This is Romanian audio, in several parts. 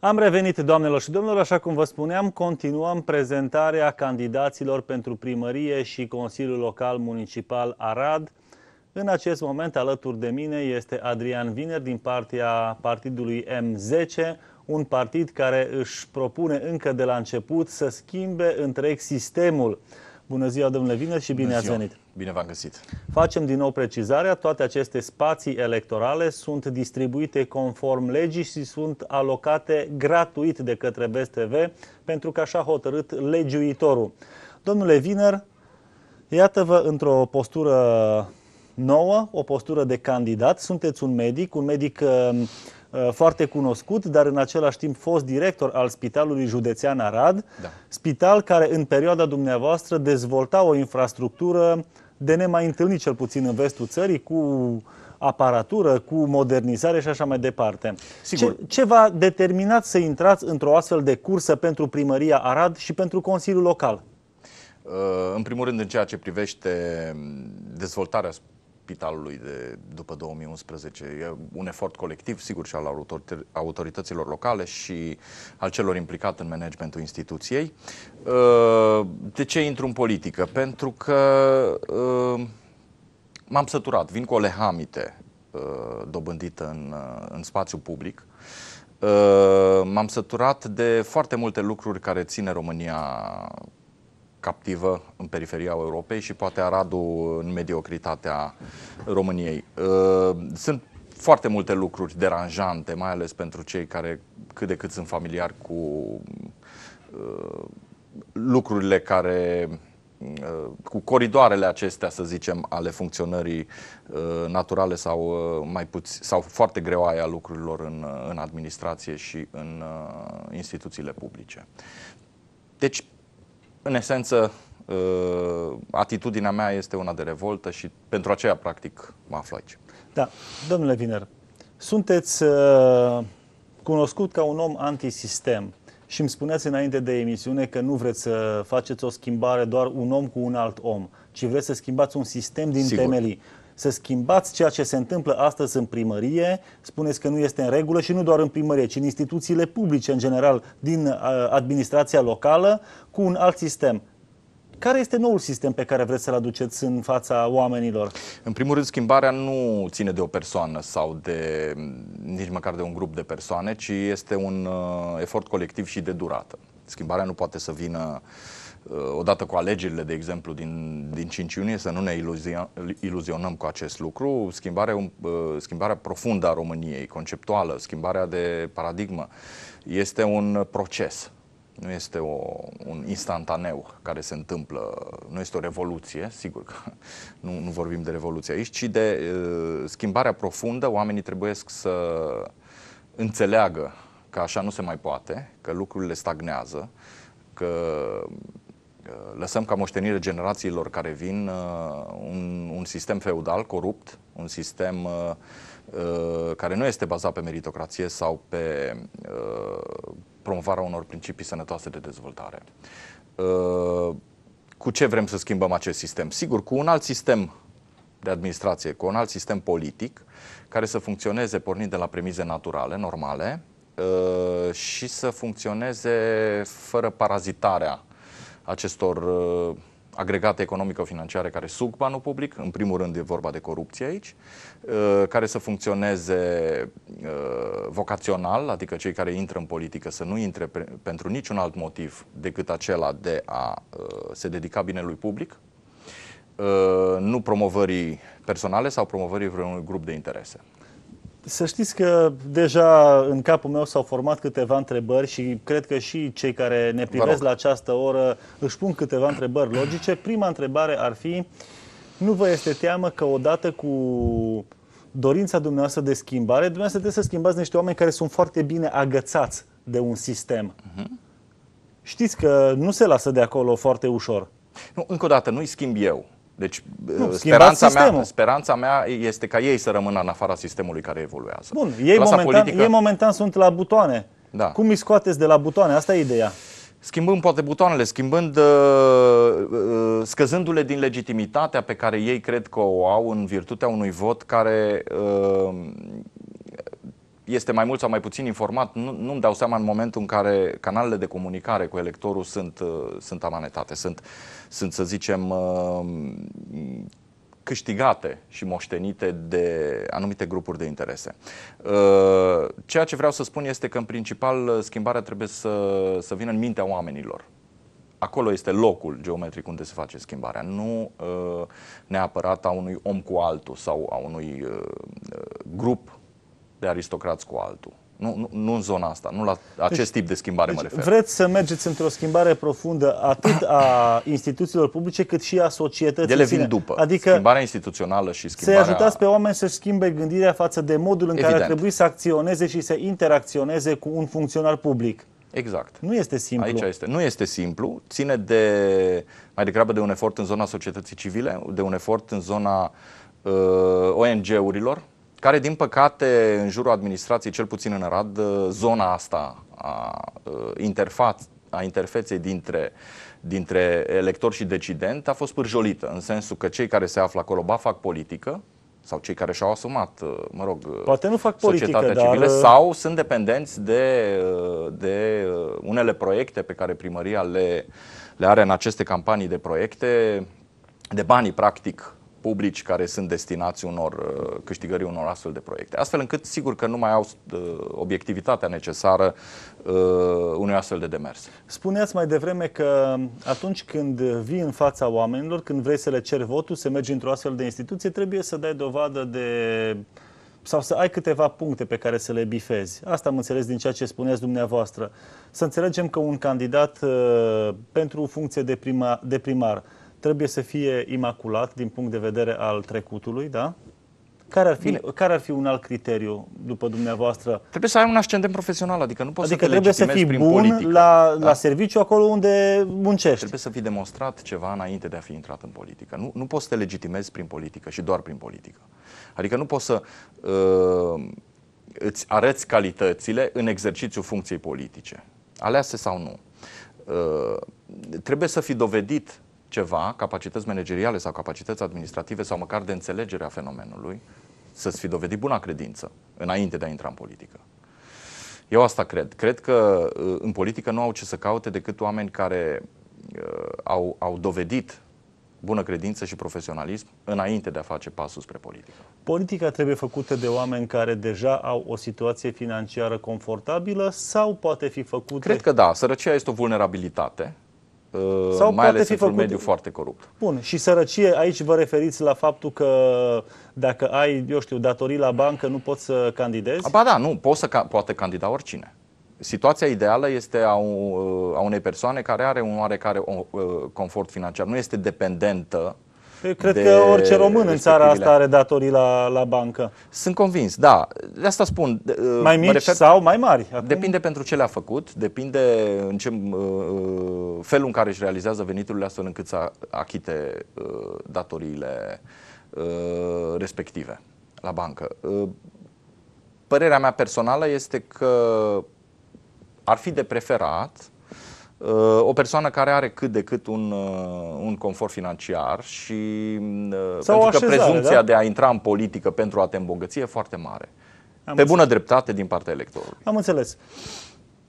Am revenit, doamnelor și domnilor, așa cum vă spuneam, continuăm prezentarea candidaților pentru primărie și Consiliul Local Municipal Arad. În acest moment, alături de mine, este Adrian Viner din partea partidului M10, un partid care își propune încă de la început să schimbe întreg sistemul Bună ziua, domnule Viner, și bine Bună ați ziua. venit. Bine v-am găsit. Facem din nou precizarea. Toate aceste spații electorale sunt distribuite conform legii și sunt alocate gratuit de către BSTV, pentru că așa a hotărât legiuitorul. Domnule Viner, iată-vă într-o postură nouă, o postură de candidat. Sunteți un medic, un medic uh, Uh, foarte cunoscut, dar în același timp fost director al Spitalului Județean Arad, da. spital care în perioada dumneavoastră dezvolta o infrastructură de nemai întâlnit cel puțin în vestul țării cu aparatură, cu modernizare și așa mai departe. Sigur. Ce, ce v-a determinat să intrați într-o astfel de cursă pentru primăria Arad și pentru Consiliul Local? Uh, în primul rând, în ceea ce privește mm, dezvoltarea spitalului de, după 2011. E un efort colectiv, sigur, și al autorităților locale și al celor implicat în managementul instituției. Uh, de ce intru în politică? Pentru că uh, m-am săturat, vin cu o lehamite uh, dobândită în, în spațiu public. M-am săturat de foarte multe lucruri care ține România captivă în periferia Europei și poate Aradu în mediocritatea României. Uh, sunt foarte multe lucruri deranjante, mai ales pentru cei care cât de cât sunt familiari cu uh, lucrurile care uh, cu coridoarele acestea, să zicem, ale funcționării naturale sau mai puțin, sau foarte greoaie a lucrurilor în, în administrație și în instituțiile publice. Deci în esență, uh, atitudinea mea este una de revoltă și pentru aceea, practic, mă aflu aici. Da. Domnule Viner, sunteți uh, cunoscut ca un om antisistem și îmi spuneați înainte de emisiune că nu vreți să faceți o schimbare doar un om cu un alt om, ci vreți să schimbați un sistem din Sigur. temelii să schimbați ceea ce se întâmplă astăzi în primărie, spuneți că nu este în regulă și nu doar în primărie, ci în instituțiile publice, în general, din uh, administrația locală, cu un alt sistem. Care este noul sistem pe care vreți să-l aduceți în fața oamenilor? În primul rând, schimbarea nu ține de o persoană sau de nici măcar de un grup de persoane, ci este un uh, efort colectiv și de durată. Schimbarea nu poate să vină uh, Uh, odată cu alegerile, de exemplu, din, din 5 iunie, să nu ne iluzionăm cu acest lucru, schimbarea, uh, schimbarea profundă a României, conceptuală, schimbarea de paradigmă, este un proces. Nu este o, un instantaneu care se întâmplă, nu este o revoluție, sigur că nu, nu vorbim de revoluție aici, ci de uh, schimbarea profundă. Oamenii trebuie să înțeleagă că așa nu se mai poate, că lucrurile stagnează, că Uh, lăsăm ca moștenire generațiilor care vin uh, un, un sistem feudal corupt, un sistem uh, uh, care nu este bazat pe meritocrație sau pe uh, promovarea unor principii sănătoase de dezvoltare. Uh, cu ce vrem să schimbăm acest sistem? Sigur, cu un alt sistem de administrație, cu un alt sistem politic care să funcționeze pornind de la premize naturale, normale, și să funcționeze fără parazitarea acestor uh, agregate economico-financiare care sug banul public, în primul rând e vorba de corupție aici, uh, care să funcționeze uh, vocațional, adică cei care intră în politică să nu intre pentru niciun alt motiv decât acela de a uh, se dedica binelui public, nu promovării personale sau promovării vreunui grup de interese. Să știți că deja în capul meu s-au format câteva întrebări și cred că și cei care ne privesc la această oră își pun câteva întrebări logice. Prima întrebare ar fi, nu vă este teamă că odată cu dorința dumneavoastră de schimbare, dumneavoastră trebuie să schimbați niște oameni care sunt foarte bine agățați de un sistem. Uh-huh. Știți că nu se lasă de acolo foarte ușor. Nu, încă o dată, nu-i schimb eu. Deci, nu, uh, speranța, mea, speranța mea este ca ei să rămână în afara sistemului care evoluează. Bun, ei, momentan, politică... ei momentan sunt la butoane. Da. Cum îi scoateți de la butoane? Asta e ideea. Schimbând poate butoanele, schimbând, uh, uh, scăzându-le din legitimitatea pe care ei cred că o au în virtutea unui vot care uh, este mai mult sau mai puțin informat, nu, nu-mi dau seama în momentul în care canalele de comunicare cu electorul sunt, uh, sunt amanetate, sunt, sunt, să zicem, uh, câștigate și moștenite de anumite grupuri de interese. Uh, ceea ce vreau să spun este că, în principal, schimbarea trebuie să, să vină în mintea oamenilor acolo este locul geometric unde se face schimbarea, nu uh, neapărat a unui om cu altul sau a unui uh, grup de aristocrați cu altul. Nu, nu, nu în zona asta, nu la acest deci, tip de schimbare deci mă refer. Vreți să mergeți într-o schimbare profundă atât a instituțiilor publice cât și a societății. Ele vin după. Adică schimbarea instituțională și schimbarea... Să-i ajutați pe oameni să-și schimbe gândirea față de modul în Evident. care ar trebui să acționeze și să interacționeze cu un funcționar public. Exact. Nu este simplu. Aici este. Nu este simplu. Ține de mai degrabă de un efort în zona societății civile, de un efort în zona uh, ONG-urilor, care din păcate în jurul administrației, cel puțin în Arad, ă, zona asta a, ă, interfa- a interfeței dintre, dintre elector și decident a fost pârjolită, în sensul că cei care se află acolo ba fac politică, sau cei care și-au asumat, ă, mă rog, Poate nu fac politică, societatea civilă, dar... sau sunt dependenți de, de unele proiecte pe care primăria le, le are în aceste campanii de proiecte, de banii, practic, publici care sunt destinați unor uh, câștigării unor astfel de proiecte. Astfel încât, sigur că nu mai au uh, obiectivitatea necesară uh, unui astfel de demers. Spuneați mai devreme că atunci când vii în fața oamenilor, când vrei să le ceri votul, să mergi într-o astfel de instituție, trebuie să dai dovadă de sau să ai câteva puncte pe care să le bifezi. Asta am înțeles din ceea ce spuneați dumneavoastră. Să înțelegem că un candidat pentru funcție de, prima, de primar trebuie să fie imaculat din punct de vedere al trecutului, da? Care ar, fi, care ar fi un alt criteriu, după dumneavoastră? Trebuie să ai un ascendent profesional, adică nu poți adică să te trebuie să fii prin bun politică. La, da? la serviciu acolo unde muncești. Trebuie să fi demonstrat ceva înainte de a fi intrat în politică. Nu, nu poți să te legitimezi prin politică și doar prin politică. Adică nu poți să uh, îți arăți calitățile în exercițiul funcției politice, alease sau nu. Uh, trebuie să fi dovedit ceva, capacități manageriale sau capacități administrative sau măcar de înțelegere a fenomenului, să-ți fi dovedit buna credință înainte de a intra în politică. Eu asta cred. Cred că uh, în politică nu au ce să caute decât oameni care uh, au, au dovedit bună credință și profesionalism înainte de a face pasul spre politică. Politica trebuie făcută de oameni care deja au o situație financiară confortabilă sau poate fi făcută... Cred că da. Sărăcia este o vulnerabilitate Uh, Sau mai ales fi într-un mediu foarte corupt. Bun, și sărăcie, aici vă referiți la faptul că dacă ai, eu știu, datorii la bancă, nu poți să candidezi? Ba da, nu, poți să, poate candida oricine. Situația ideală este a, uh, a unei persoane care are un oarecare uh, confort financiar, nu este dependentă Cred de că orice român în țara asta are datorii la, la bancă. Sunt convins, da. De asta spun. Uh, mai mici refer, sau mai mari? Acum? Depinde pentru ce le-a făcut, depinde în ce uh, uh, felul în care își realizează veniturile astfel încât să achite datoriile respective la bancă. Părerea mea personală este că ar fi de preferat Uh, o persoană care are cât de cât un, uh, un confort financiar și mm, uh, Sau pentru că așezare, prezumția da? de a intra în politică pentru a te îmbogăți e foarte mare. Am pe înțeles. bună dreptate din partea electorului. Am înțeles.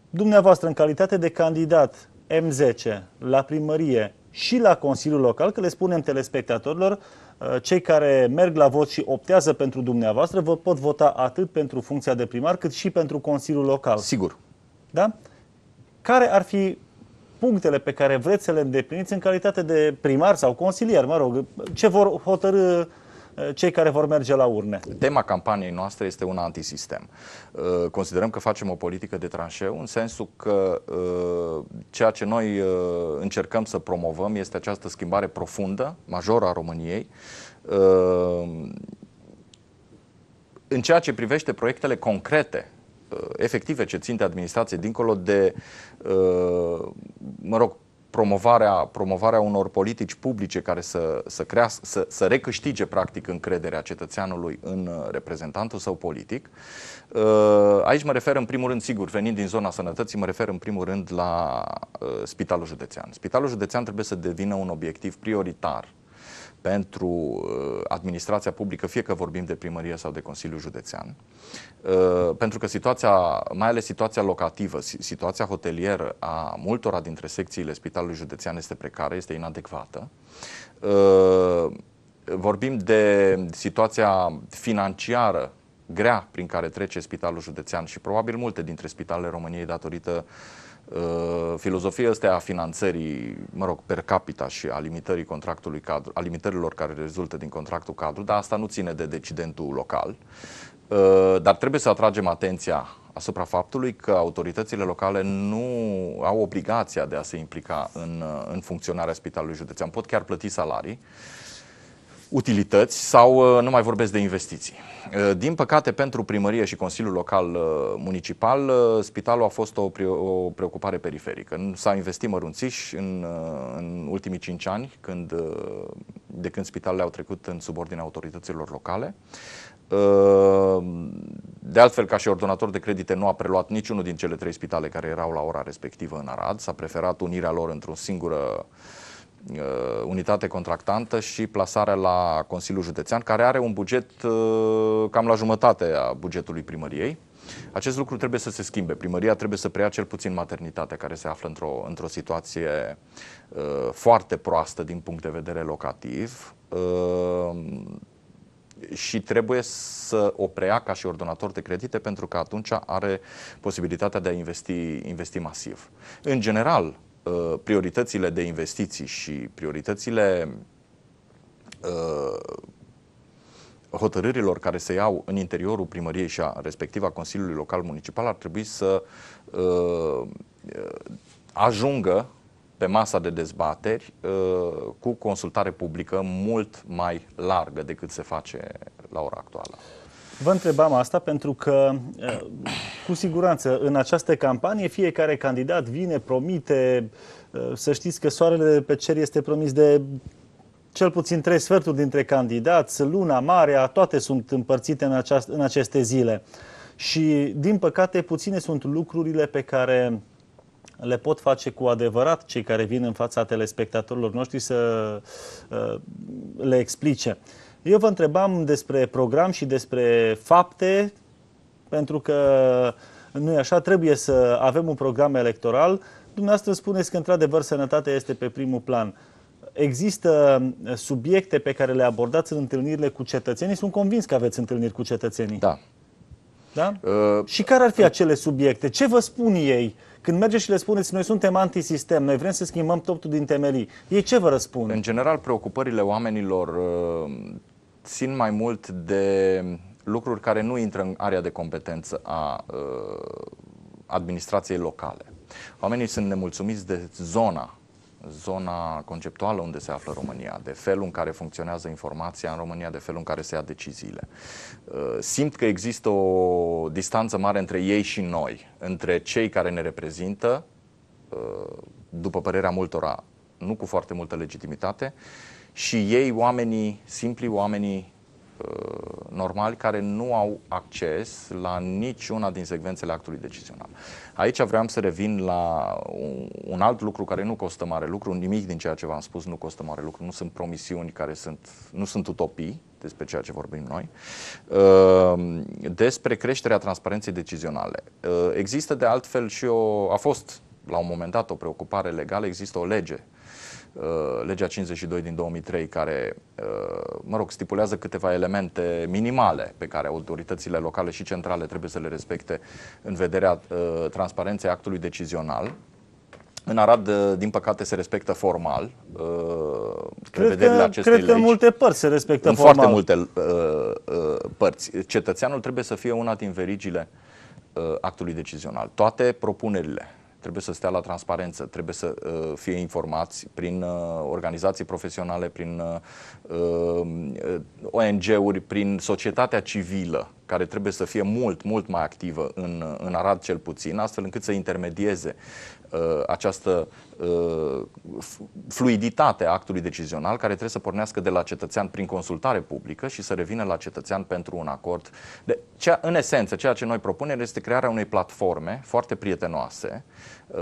Dumneavoastră, în calitate de candidat M10 la primărie și la Consiliul Local, că le spunem telespectatorilor, cei care merg la vot și optează pentru dumneavoastră vă pot vota atât pentru funcția de primar cât și pentru Consiliul Local. Sigur. Da? Care ar fi punctele pe care vreți să le îndepliniți în calitate de primar sau consilier, mă rog, ce vor hotărâ eh, cei care vor merge la urne. Tema campaniei noastre este una antisistem. Eh, considerăm că facem o politică de tranșeu în sensul că eh, ceea ce noi încercăm să promovăm este această schimbare profundă, majoră a României, în ceea ce privește proiectele concrete Uh, efective ce țin de administrație, dincolo de, uh, mă rog, promovarea, promovarea unor politici publice care să, să, crească, să, să recâștige practic încrederea cetățeanului în uh, reprezentantul său politic. Aici mă refer în primul rând, sigur, venind din zona sănătății, mă refer în primul rând la Spitalul Județean. Spitalul Județean trebuie să devină un obiectiv prioritar uh, pentru uh, administrația publică, fie că vorbim de primărie sau de Consiliul Județean. Uh, pentru că situația, mai ales situația locativă, situația hotelieră a multora dintre secțiile Spitalului Județean este precară, este inadecvată. Uh, vorbim de situația financiară grea prin care trece Spitalul Județean și probabil multe dintre spitalele României datorită uh, Uh, filozofia este a finanțării, mă rog, per capita și a limitării contractului cadru, a limitărilor care rezultă din contractul cadru, dar asta nu ține de decidentul local. Uh, dar trebuie să atragem atenția asupra faptului că autoritățile locale nu au obligația de a se implica în, uh, în funcționarea spitalului județean. Pot chiar plăti salarii, utilități sau uh, nu mai vorbesc de investiții. Uh, din păcate, pentru primărie și Consiliul Local uh, Municipal, spitalul a fost o, o preocupare periferică. S-a investit mărunțiș în, în ultimii 5 ani, când, de când spitalele au trecut în subordinea autorităților locale. De altfel, ca și ordonator de credite, nu a preluat niciunul din cele trei spitale care erau la ora respectivă în Arad. S-a preferat unirea lor într-o singură uh, uh, unitate contractantă și plasarea la Consiliul Județean, care are un buget uh, cam la jumătate a bugetului primăriei. Acest lucru trebuie să se schimbe. Primăria trebuie să preia cel puțin maternitatea, care se află într-o, într-o situație uh, foarte proastă din punct de vedere locativ. Uh, și trebuie să o preia ca și ordonator de credite pentru că atunci are posibilitatea de a investi, investi masiv. În general, Uh, prioritățile de investiții și prioritățile uh, hotărârilor care se iau în interiorul primăriei și a respectiva Consiliului Local Municipal ar trebui să uh, ajungă pe masa de dezbateri cu consultare publică mult mai largă decât se face la ora actuală. Vă întrebam asta pentru că, eh, cu siguranță, în această campanie, fiecare candidat vine, promite, eh, să știți că soarele de pe cer este promis de cel puțin trei sferturi dintre candidați, luna, marea, toate sunt împărțite în, aceast- în aceste zile. Și, din păcate, puține sunt lucrurile pe care le pot face cu adevărat cei care vin în fața telespectatorilor noștri să uh, le explice. Uh, eu vă întrebam despre program și despre fapte, pentru că nu e așa, trebuie să avem un program electoral. Dumneavoastră spuneți că, într-adevăr, sănătatea este pe primul plan. Există subiecte pe care le abordați în întâlnirile cu cetățenii? Sunt convins că aveți întâlniri cu cetățenii. Da. Da? Uh, și care ar fi uh, acele subiecte? Ce vă spun ei? Când mergeți și le spuneți, noi suntem antisistem, noi vrem să schimbăm totul din temelii, ei ce vă răspund? În general, preocupările oamenilor uh, țin mai mult de lucruri care nu intră în area de competență a uh, administrației locale. Oamenii sunt nemulțumiți de zona, zona conceptuală unde se află România, de felul în care funcționează informația în România, de felul în care se ia deciziile. Uh, simt că există o distanță mare între ei și noi, între cei care ne reprezintă, uh, după părerea multora, nu cu foarte multă legitimitate, și ei, oamenii, simpli oamenii uh, normali care nu au acces la niciuna din secvențele actului decizional. Aici vreau să revin la un alt lucru care nu costă mare lucru, nimic din ceea ce v-am spus nu costă mare lucru, nu sunt promisiuni care sunt, nu sunt utopii despre ceea ce vorbim noi, uh, despre creșterea transparenței decizionale. Uh, există de altfel și o, a fost la un moment dat o preocupare legală, există o lege uh, Uh, legea 52 din 2003 care, uh, mă rog, stipulează câteva elemente minimale pe care autoritățile locale și centrale trebuie să le respecte în vederea uh, transparenței actului decizional. În Arad, din păcate, se respectă formal prevederile că, acestei cred legi. că multe părți se respectă în formal. foarte multe părți. Cetățeanul trebuie să fie una din verigile actului decizional. Toate propunerile trebuie să stea la transparență, trebuie să uh, fie informați prin uh, organizații profesionale, prin uh, uh, uh ONG-uri, prin societatea civilă care trebuie să fie mult, mult mai activă în, în Arad cel puțin, astfel încât să intermedieze uh, această uh, fluiditate a actului decizional care trebuie să pornească de la cetățean prin consultare publică și să revină la cetățean pentru un acord. De, cea, în esență, ceea ce noi propunem este crearea unei platforme foarte prietenoase, uh,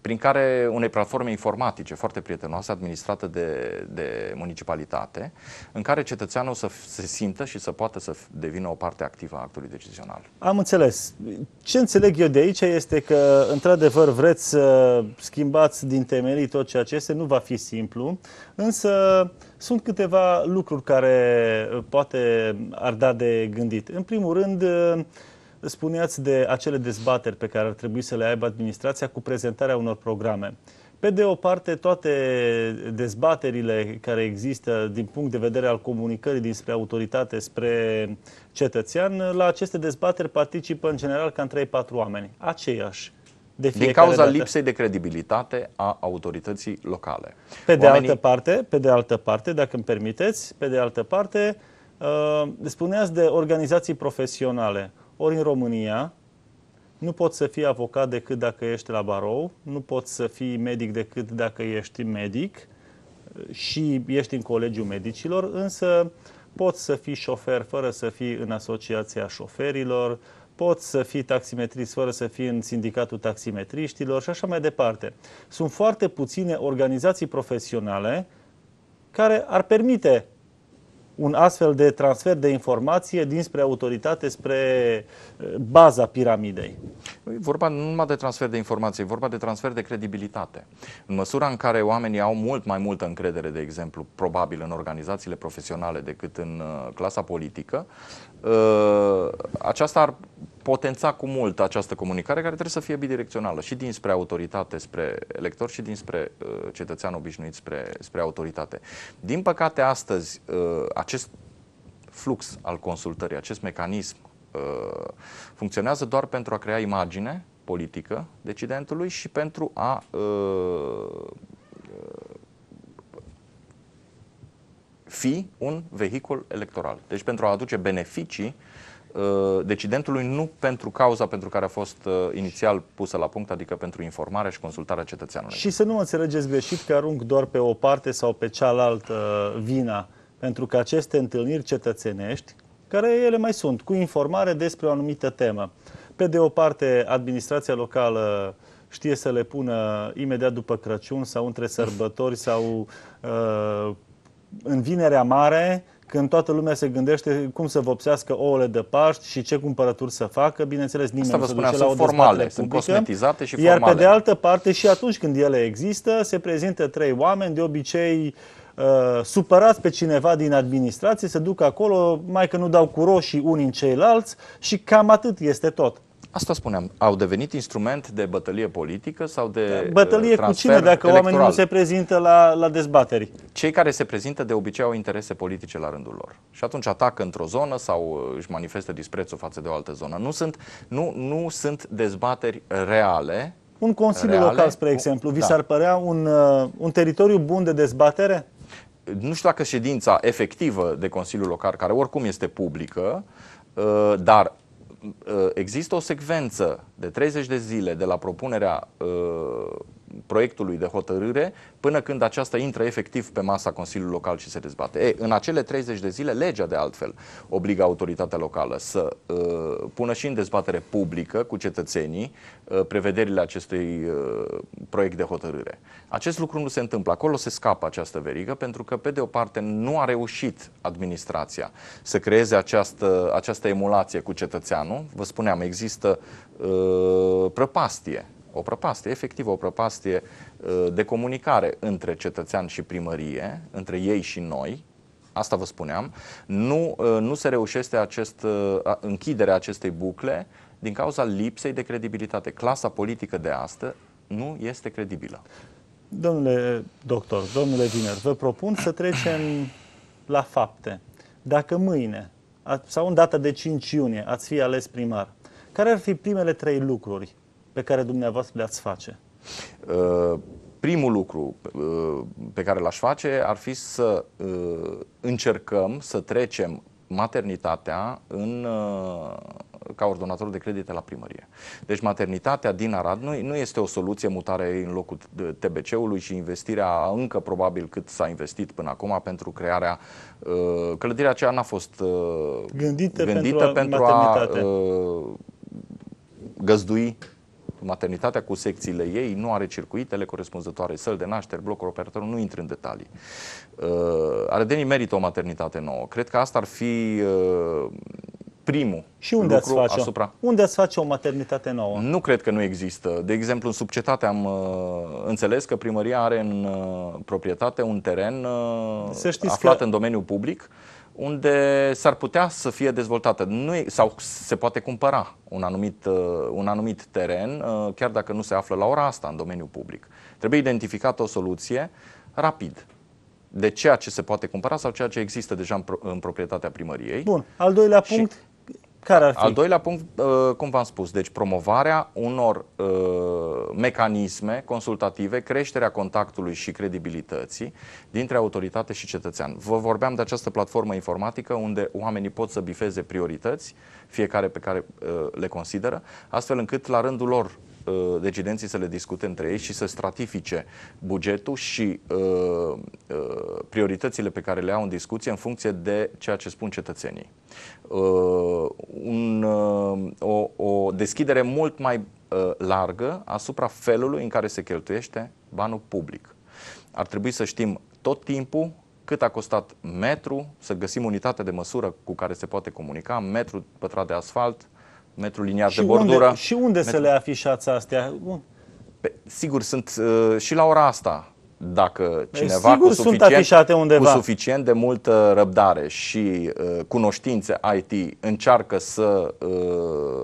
prin care unei platforme informatice foarte prietenoase, administrată de, de municipalitate, în care cetățeanul să se simtă și să poată să devină devină o parte activă a actului decizional. Am înțeles. Ce înțeleg eu de aici este că, într-adevăr, vreți să schimbați din temelii tot ceea ce este, nu va fi simplu, însă sunt câteva lucruri care uh, poate ar da de gândit. În primul rând, uh, spuneați de acele dezbateri pe care ar trebui să le aibă administrația cu prezentarea unor programe. Uh, pe de o parte, toate dezbaterile care există din punct de vedere al comunicării dinspre autoritate, spre cetățean, la aceste dezbateri participă în general cam 3-4 oameni, aceiași. De din cauza dată. lipsei de credibilitate a autorității locale. Pe de, Oamenii... altă parte, pe de altă parte, dacă îmi permiteți, pe de altă parte, uh, spuneați de organizații profesionale. Ori în România, nu poți să fii avocat decât dacă ești la barou, nu poți să fii medic decât dacă ești medic uh, și ești în colegiul medicilor, însă poți să fii șofer fără să fii în asociația șoferilor, poți să fii taximetrist fără să fii în sindicatul taximetriștilor și așa mai departe. Sunt foarte puține organizații profesionale care ar permite un astfel de transfer de informație dinspre autoritate, spre eh, baza piramidei? E vorba nu numai de transfer de informație, e vorba de transfer de credibilitate. În măsura în care oamenii au mult mai multă încredere, de exemplu, probabil în organizațiile profesionale decât în eh, clasa politică, eh, aceasta ar potența cu mult această comunicare care trebuie să fie bidirecțională și dinspre autoritate spre elector și dinspre uh, cetățean obișnuit spre, spre autoritate. Din păcate astăzi uh, acest flux al consultării, acest mecanism uh, funcționează doar pentru a crea imagine politică decidentului și pentru a uh, uh fi un vehicul electoral. Deci pentru a aduce beneficii uh, Uh, decidentului, nu pentru cauza pentru care a fost uh, inițial pusă la punct, adică pentru informarea și consultarea cetățeanului. Și să nu mă înțelegeți greșit că arunc doar pe o parte sau pe cealaltă uh, vina, pentru că aceste întâlniri cetățenești, care ele mai sunt, cu informare despre o anumită temă. Pe de o parte, administrația locală știe să le pună imediat după Crăciun sau între sărbători sau uh, în Vinerea Mare când toată lumea se gândește cum să vopsească ouăle de Paști și ce cumpărături să facă, bineînțeles nimeni Asta nu se duce la o formale, publică, sunt cosmetizate și formale. Iar pe de altă parte și atunci când ele există, se prezintă trei oameni, de obicei uh, supărați pe cineva din administrație, se duc acolo, mai că nu dau cu roșii unii în ceilalți și cam atât este tot. Asta spuneam. Au devenit instrument de bătălie politică sau de da, uh, Bătălie cu cine dacă electoral. oamenii nu se prezintă la, la dezbateri? Cei care se prezintă de obicei au interese politice la rândul lor. Și atunci atacă într-o zonă sau uh, își manifestă disprețul față de o altă zonă. Nu sunt, nu, nu sunt dezbateri reale. Un consiliu reale, local, spre exemplu, vi da. s-ar părea un, uh, un teritoriu bun de dezbatere? Nu știu dacă ședința efectivă de Consiliul Local, care oricum este publică, dar Uh, există o secvență de 30 de zile de la propunerea uh, proiectului de hotărâre până când aceasta intră efectiv pe masa Consiliului Local și se dezbate. E, în acele 30 de zile, legea de altfel obligă autoritatea locală să uh, pună și în dezbatere publică cu cetățenii uh, prevederile acestui uh, proiect de hotărâre. Acest lucru nu se întâmplă. Acolo se scapă această verigă pentru că, pe de o parte, nu a reușit administrația să creeze această, această emulație cu cetățeanul. Vă spuneam, există uh, prăpastie o prăpastie, efectiv o prăpastie uh, de comunicare între cetățean și primărie, între ei și noi, asta vă spuneam, nu, uh, nu se reușește acest, uh, închiderea acestei bucle din cauza lipsei de credibilitate. Clasa politică de astăzi nu este credibilă. Domnule doctor, domnule Viner, vă propun să trecem la fapte. Dacă mâine sau în data de 5 iunie ați fi ales primar, care ar fi primele trei lucruri pe care dumneavoastră le-ați face? Uh, primul lucru uh, pe care l-aș face ar fi să uh, încercăm să trecem maternitatea în, ca ordonator de credite la primărie. Deci maternitatea din Arad nu, nu este o soluție mutare în locul TBC-ului și investirea încă probabil cât s-a investit până acum pentru crearea clădirea aceea n-a fost gândită, gândită pentru, pentru a, a găzdui maternitatea cu secțiile ei nu are circuitele corespunzătoare, săl de naștere, blocul operator, nu intră în detalii. Uh, Ardenii merită o maternitate nouă. Cred că asta ar fi uh, primul și unde lucru ați face asupra... Unde ați face o maternitate nouă? Nu cred că nu există. De exemplu, în subcetate am uh, înțeles că primăria are în uh, proprietate un teren uh, aflat că... în domeniul public unde s-ar putea să fie dezvoltată nu e, sau se poate cumpăra un anumit, uh, un anumit teren, uh, chiar dacă nu se află la ora asta în domeniul public. Trebuie identificată o soluție rapid de ceea ce se poate cumpăra sau ceea ce există deja în, pro- în proprietatea primăriei. Bun. Al doilea punct. Și care ar fi? Al doilea punct, uh, cum v-am spus, deci promovarea unor uh, mecanisme consultative, creșterea contactului și credibilității dintre autoritate și cetățean. Vă vorbeam de această platformă informatică unde oamenii pot să bifeze priorități, fiecare pe care uh, le consideră, astfel încât la rândul lor Uh, decidenții să le discute între ei și să stratifice bugetul și uh, uh, prioritățile pe care le au în discuție în funcție de ceea ce spun cetățenii. Un, o, o deschidere mult mai largă asupra felului în care se cheltuiește banul public. Ar trebui să știm tot timpul cât a costat metru, să găsim unitatea de măsură cu care se poate comunica, metru pătrat de asfalt, uh, metru liniar și de bordură. Unde, și unde metru... să le afișați astea? Bun. Pe, sigur, sunt uh, și la ora asta. Dacă păi cineva cu suficient, cu suficient de multă răbdare și uh, cunoștințe IT încearcă să uh,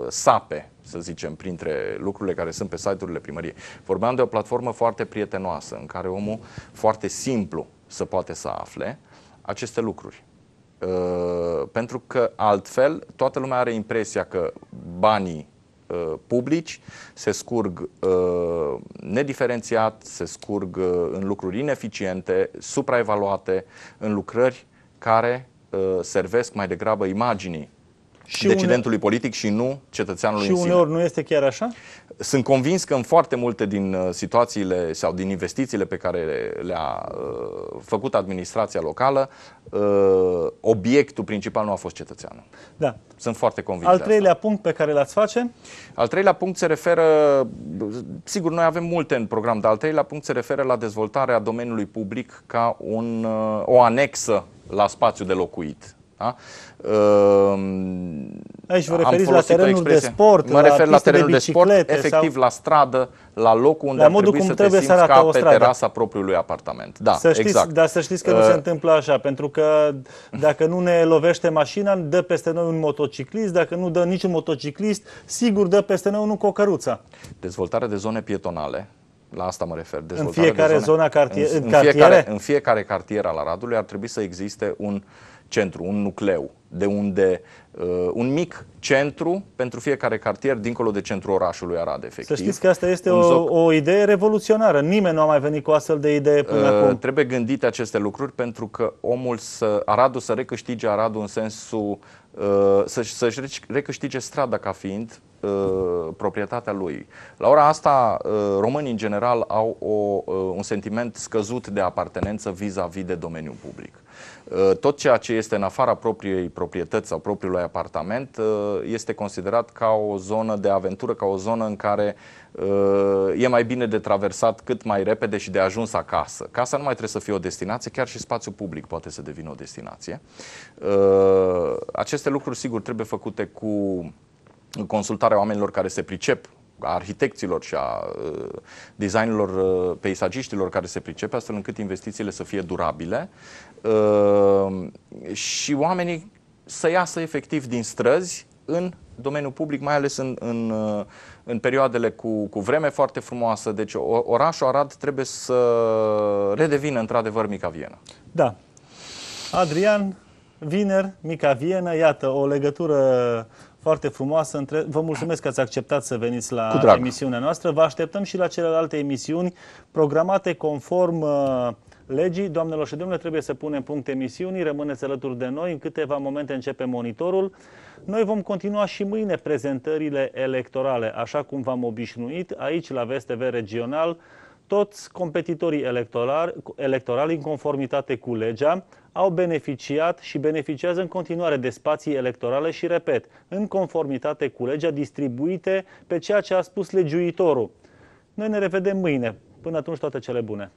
sape să zicem, printre lucrurile care sunt pe site-urile primăriei. Vorbeam de o platformă foarte prietenoasă, în care omul foarte simplu să poate să afle aceste lucruri. Uh, pentru că altfel toată lumea are impresia că banii uh, publici se scurg uh, nediferențiat, se scurg în lucruri ineficiente, supraevaluate, în lucrări care servesc mai degrabă imaginii și decidentului une... politic și nu cetățeanului și în sine. uneori nu este chiar așa? Sunt convins că în foarte multe din uh, situațiile sau din investițiile pe care le-a uh, făcut administrația locală, uh, obiectul principal nu a fost cetățeanul. Da. Sunt foarte convins. Al treilea asta. punct pe care l-ați face? Al treilea punct se referă, sigur, noi avem multe în program, dar al treilea punct se referă la dezvoltarea domeniului public ca un, uh, o anexă la spațiu de locuit. Da? Ehm, Aici vă referiți la terenul de sport, Mă la refer la terenul de, de sport, efectiv sau... la stradă, la locul unde la modul cum să trebuie te să arate ca o stradă. pe terasa propriului apartament. Da, să știți, exact. Dar să știți că uh... nu se întâmplă așa, pentru că dacă nu ne lovește mașina, dă peste noi un motociclist, dacă nu dă niciun motociclist, sigur dă peste noi unul cu o căruță. Dezvoltarea de zone pietonale, la asta mă refer. Dezvoltarea în fiecare de zone, zona cartier, în, în, cartiere? Fiecare, în fiecare cartier al Aradului ar trebui să existe un uh, centru, un nucleu, de unde uh, un mic centru pentru fiecare cartier dincolo de centrul orașului Arad, efectiv. Să știți că asta este o, zoc... o idee revoluționară. Nimeni nu a mai venit cu astfel de idee până uh, acum. Trebuie gândite aceste lucruri pentru că omul să, Aradul să recâștige Aradul în sensul uh, să, să-și recâștige strada ca fiind Uh, proprietatea lui. La ora asta, uh, românii în general au o, uh, un sentiment scăzut de apartenență vis-a-vis de domeniul public. Tot ceea ce este în afara propriei proprietăți sau propriului apartament este considerat ca o zonă de aventură, ca o zonă în care e mai bine de traversat cât mai repede și de ajuns acasă. Casa nu mai trebuie să fie o destinație, chiar și spațiul public poate să devină o destinație. Aceste lucruri, sigur, trebuie făcute cu consultarea oamenilor care se pricep, a arhitecților și a uh, designilor uh, peisagiștilor care se pricep, astfel încât investițiile să fie durabile uh, și oamenii să iasă efectiv din străzi în domeniul public, mai ales în, în, în perioadele cu, cu vreme foarte frumoasă. Deci orașul Arad trebuie să redevină într-adevăr Mica Viena. Da. Adrian, vineri, Mica Viena, iată, o legătură foarte frumoasă. Între... Vă mulțumesc că ați acceptat să veniți la emisiunea noastră. Vă așteptăm și la celelalte emisiuni programate conform uh, legii. Doamnelor și domnilor, trebuie să punem punct emisiunii. Rămâneți alături de noi. În câteva momente începe monitorul. Noi vom continua și mâine prezentările electorale, așa cum v-am obișnuit, aici la VSTV Regional, toți competitorii electorali, electorali în conformitate cu legea, au beneficiat și beneficiază în continuare de spații electorale și, repet, în conformitate cu legea distribuite pe ceea ce a spus legiuitorul. Noi ne revedem mâine. Până atunci, toate cele bune!